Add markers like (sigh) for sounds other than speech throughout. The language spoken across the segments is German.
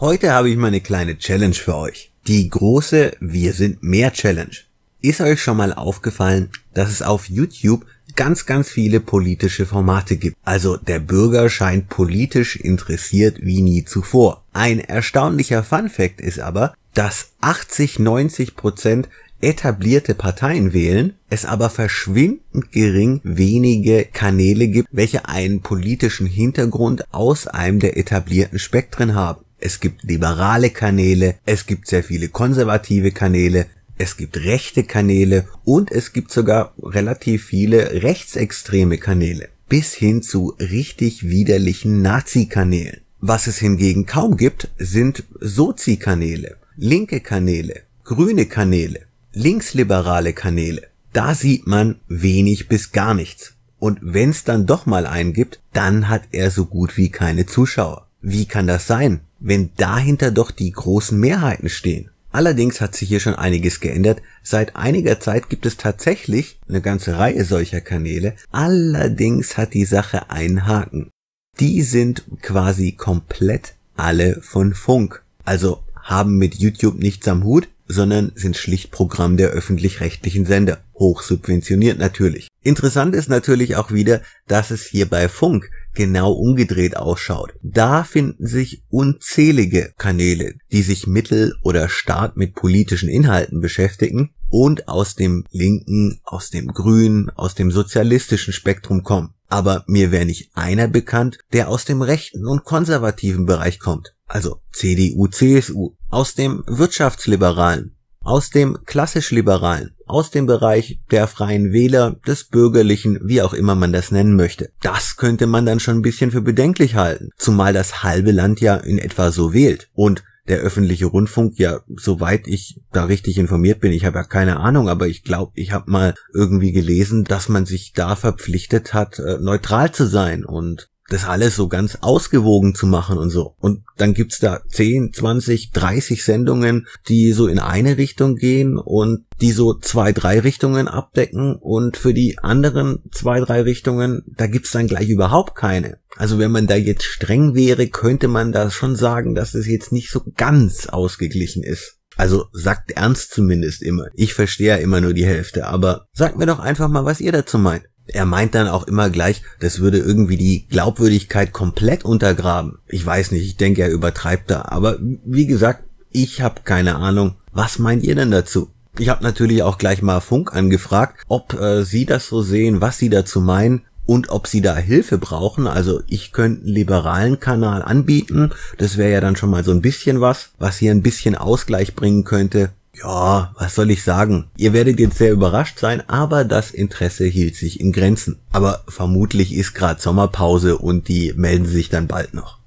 Heute habe ich mal eine kleine Challenge für euch. Die große Wir sind mehr Challenge. Ist euch schon mal aufgefallen, dass es auf YouTube ganz, ganz viele politische Formate gibt? Also der Bürger scheint politisch interessiert wie nie zuvor. Ein erstaunlicher Fun fact ist aber, dass 80, 90 Prozent etablierte Parteien wählen, es aber verschwindend gering wenige Kanäle gibt, welche einen politischen Hintergrund aus einem der etablierten Spektren haben es gibt liberale Kanäle, es gibt sehr viele konservative Kanäle, es gibt rechte Kanäle und es gibt sogar relativ viele rechtsextreme Kanäle bis hin zu richtig widerlichen Nazi-Kanälen. Was es hingegen kaum gibt, sind Sozi-Kanäle, linke Kanäle, grüne Kanäle, linksliberale Kanäle. Da sieht man wenig bis gar nichts. Und wenn's dann doch mal einen gibt, dann hat er so gut wie keine Zuschauer. Wie kann das sein? wenn dahinter doch die großen Mehrheiten stehen. Allerdings hat sich hier schon einiges geändert. Seit einiger Zeit gibt es tatsächlich eine ganze Reihe solcher Kanäle. Allerdings hat die Sache einen Haken. Die sind quasi komplett alle von Funk. Also haben mit YouTube nichts am Hut, sondern sind schlicht Programm der öffentlich-rechtlichen Sender. Hochsubventioniert natürlich. Interessant ist natürlich auch wieder, dass es hier bei Funk genau umgedreht ausschaut. Da finden sich unzählige Kanäle, die sich mittel- oder stark mit politischen Inhalten beschäftigen und aus dem linken, aus dem grünen, aus dem sozialistischen Spektrum kommen. Aber mir wäre nicht einer bekannt, der aus dem rechten und konservativen Bereich kommt, also CDU, CSU, aus dem wirtschaftsliberalen, aus dem klassisch liberalen, aus dem Bereich der freien Wähler, des bürgerlichen, wie auch immer man das nennen möchte. Das könnte man dann schon ein bisschen für bedenklich halten, zumal das halbe Land ja in etwa so wählt und der öffentliche Rundfunk, ja, soweit ich da richtig informiert bin, ich habe ja keine Ahnung, aber ich glaube, ich habe mal irgendwie gelesen, dass man sich da verpflichtet hat, äh, neutral zu sein und das alles so ganz ausgewogen zu machen und so. Und dann gibt's da 10, 20, 30 Sendungen, die so in eine Richtung gehen und die so zwei, drei Richtungen abdecken und für die anderen zwei, drei Richtungen, da gibt's dann gleich überhaupt keine. Also wenn man da jetzt streng wäre, könnte man da schon sagen, dass es jetzt nicht so ganz ausgeglichen ist. Also sagt ernst zumindest immer. Ich verstehe ja immer nur die Hälfte, aber sagt mir doch einfach mal, was ihr dazu meint. Er meint dann auch immer gleich, das würde irgendwie die Glaubwürdigkeit komplett untergraben. Ich weiß nicht, ich denke, er übertreibt da, aber wie gesagt, ich habe keine Ahnung. Was meint ihr denn dazu? Ich habe natürlich auch gleich mal Funk angefragt, ob äh, sie das so sehen, was sie dazu meinen und ob sie da Hilfe brauchen. Also ich könnte einen liberalen Kanal anbieten. Das wäre ja dann schon mal so ein bisschen was, was hier ein bisschen Ausgleich bringen könnte. Ja, was soll ich sagen? Ihr werdet jetzt sehr überrascht sein, aber das Interesse hielt sich in Grenzen. Aber vermutlich ist gerade Sommerpause und die melden sich dann bald noch.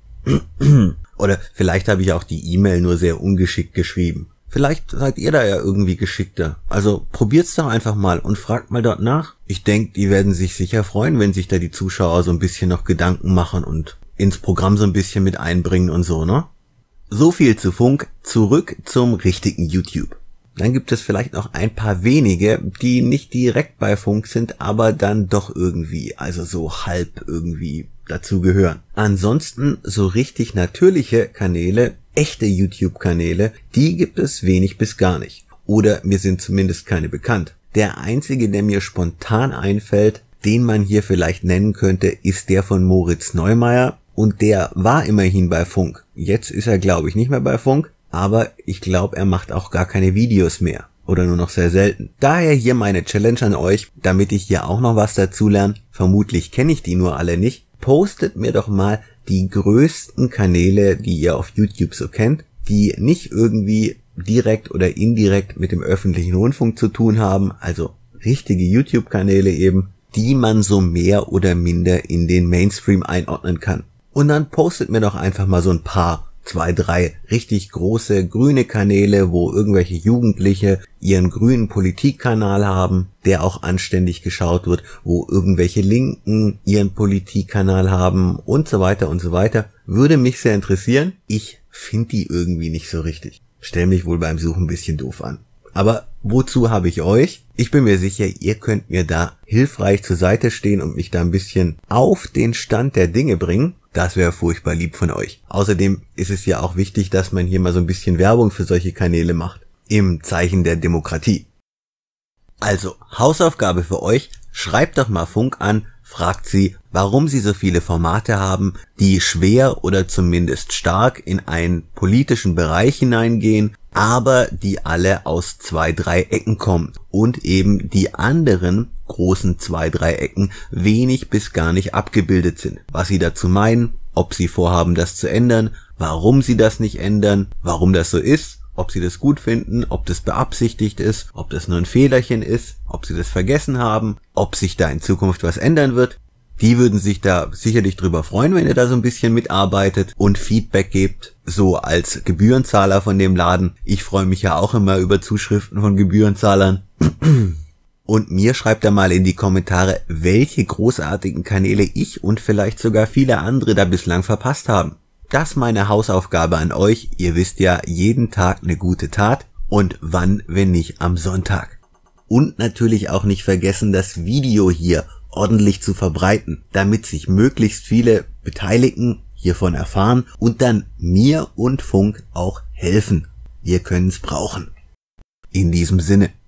(clears throat) Oder vielleicht habe ich auch die E-Mail nur sehr ungeschickt geschrieben. Vielleicht seid ihr da ja irgendwie geschickter. Also probiert's doch einfach mal und fragt mal dort nach. Ich denke, die werden sich sicher freuen, wenn sich da die Zuschauer so ein bisschen noch Gedanken machen und ins Programm so ein bisschen mit einbringen und so, ne? So viel zu Funk, zurück zum richtigen YouTube. Dann gibt es vielleicht noch ein paar wenige, die nicht direkt bei Funk sind, aber dann doch irgendwie, also so halb irgendwie dazu gehören. Ansonsten so richtig natürliche Kanäle, echte YouTube-Kanäle, die gibt es wenig bis gar nicht. Oder mir sind zumindest keine bekannt. Der einzige, der mir spontan einfällt, den man hier vielleicht nennen könnte, ist der von Moritz Neumeier, und der war immerhin bei Funk. Jetzt ist er, glaube ich, nicht mehr bei Funk, aber ich glaube, er macht auch gar keine Videos mehr. Oder nur noch sehr selten. Daher hier meine Challenge an euch, damit ich hier auch noch was dazulerne. Vermutlich kenne ich die nur alle nicht. Postet mir doch mal die größten Kanäle, die ihr auf YouTube so kennt, die nicht irgendwie direkt oder indirekt mit dem öffentlichen Rundfunk zu tun haben, also richtige YouTube-Kanäle eben, die man so mehr oder minder in den Mainstream einordnen kann. Und dann postet mir doch einfach mal so ein paar, zwei, drei richtig große grüne Kanäle, wo irgendwelche Jugendliche ihren grünen Politikkanal haben, der auch anständig geschaut wird, wo irgendwelche Linken ihren Politikkanal haben und so weiter und so weiter. Würde mich sehr interessieren. Ich finde die irgendwie nicht so richtig. Stell mich wohl beim Suchen ein bisschen doof an. Aber wozu habe ich euch? Ich bin mir sicher, ihr könnt mir da hilfreich zur Seite stehen und mich da ein bisschen auf den Stand der Dinge bringen. Das wäre furchtbar lieb von euch. Außerdem ist es ja auch wichtig, dass man hier mal so ein bisschen Werbung für solche Kanäle macht. Im Zeichen der Demokratie. Also, Hausaufgabe für euch, schreibt doch mal Funk an, fragt sie, warum sie so viele Formate haben, die schwer oder zumindest stark in einen politischen Bereich hineingehen, aber die alle aus zwei, drei Ecken kommen und eben die anderen großen Zweidreiecken wenig bis gar nicht abgebildet sind. Was sie dazu meinen, ob sie vorhaben, das zu ändern, warum sie das nicht ändern, warum das so ist, ob sie das gut finden, ob das beabsichtigt ist, ob das nur ein Fehlerchen ist, ob sie das vergessen haben, ob sich da in Zukunft was ändern wird. Die würden sich da sicherlich drüber freuen, wenn ihr da so ein bisschen mitarbeitet und Feedback gebt. So als Gebührenzahler von dem Laden. Ich freue mich ja auch immer über Zuschriften von Gebührenzahlern. (clears throat) Und mir schreibt da mal in die Kommentare, welche großartigen Kanäle ich und vielleicht sogar viele andere da bislang verpasst haben. Das meine Hausaufgabe an euch. Ihr wisst ja, jeden Tag eine gute Tat und wann, wenn nicht am Sonntag. Und natürlich auch nicht vergessen, das Video hier ordentlich zu verbreiten, damit sich möglichst viele Beteiligten hiervon erfahren und dann mir und Funk auch helfen. Wir können's brauchen. In diesem Sinne.